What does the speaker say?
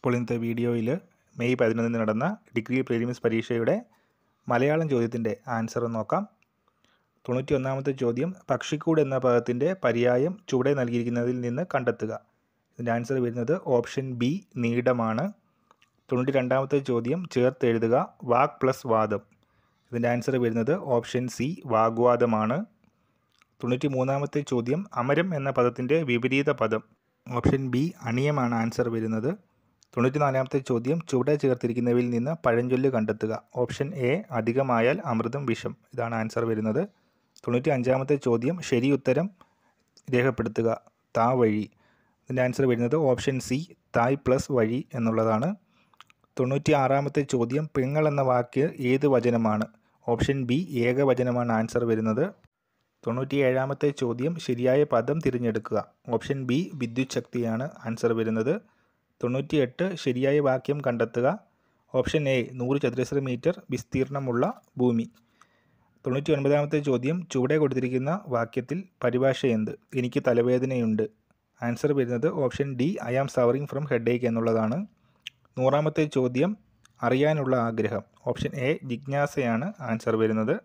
ഇപ്പോൾ ഇന്നത്തെ വീഡിയോയിൽ മെയ് പതിനൊന്നിന് നടന്ന ഡിഗ്രി പ്രീലിമിസ് പരീക്ഷയുടെ മലയാളം ചോദ്യത്തിൻ്റെ ആൻസർ നോക്കാം തൊണ്ണൂറ്റി ഒന്നാമത്തെ ചോദ്യം പക്ഷിക്കൂട് എന്ന പദത്തിൻ്റെ പര്യായം ചുവടെ നൽകിയിരിക്കുന്നതിൽ നിന്ന് കണ്ടെത്തുക ഇതിൻ്റെ ആൻസർ വരുന്നത് ഓപ്ഷൻ ബി നീഡമാണ് തൊണ്ണൂറ്റി രണ്ടാമത്തെ ചോദ്യം ചേർത്തെഴുതുക വാക് പ്ലസ് വാദം ഇതിൻ്റെ ആൻസർ വരുന്നത് ഓപ്ഷൻ സി വാഗ്വാദമാണ് തൊണ്ണൂറ്റി മൂന്നാമത്തെ ചോദ്യം അമരം എന്ന പദത്തിൻ്റെ വിപരീത പദം ഓപ്ഷൻ ബി അണിയമാണ് ആൻസർ വരുന്നത് തൊണ്ണൂറ്റിനാലാമത്തെ ചോദ്യം ചുവടെ ചേർത്തിരിക്കുന്നവയിൽ നിന്ന് പഴഞ്ചൊല്ല് കണ്ടെത്തുക ഓപ്ഷൻ എ അധികമായാൽ അമൃതം വിഷം ഇതാണ് ആൻസർ വരുന്നത് തൊണ്ണൂറ്റി അഞ്ചാമത്തെ ചോദ്യം ശരി ഉത്തരം രേഖപ്പെടുത്തുക താ വഴി ഇതിൻ്റെ ആൻസർ വരുന്നത് ഓപ്ഷൻ സി തായ് പ്ലസ് വഴി എന്നുള്ളതാണ് തൊണ്ണൂറ്റി ആറാമത്തെ ചോദ്യം പെങ്ങൾ എന്ന വാക്ക് ഏത് വചനമാണ് ഓപ്ഷൻ ബി ഏകവചനമാണ് ആൻസർ വരുന്നത് തൊണ്ണൂറ്റി ഏഴാമത്തെ ചോദ്യം ശരിയായ പദം തിരഞ്ഞെടുക്കുക ഓപ്ഷൻ ബി വിദ്യുച്ഛക്തിയാണ് ആൻസർ വരുന്നത് തൊണ്ണൂറ്റിയെട്ട് ശരിയായ വാക്യം കണ്ടെത്തുക ഓപ്ഷൻ എ നൂറ് ചതുരശ്ര മീറ്റർ വിസ്തീർണമുള്ള ഭൂമി തൊണ്ണൂറ്റി ഒൻപതാമത്തെ ചോദ്യം ചുവടെ കൊടുത്തിരിക്കുന്ന വാക്യത്തിൽ പരിഭാഷ എന്ത് എനിക്ക് തലവേദനയുണ്ട് ആൻസർ വരുന്നത് option D I am suffering from ache എന്നുള്ളതാണ് നൂറാമത്തെ ചോദ്യം അറിയാനുള്ള ആഗ്രഹം ഓപ്ഷൻ എ ജിജ്ഞാസയാണ് ആൻസർ വരുന്നത്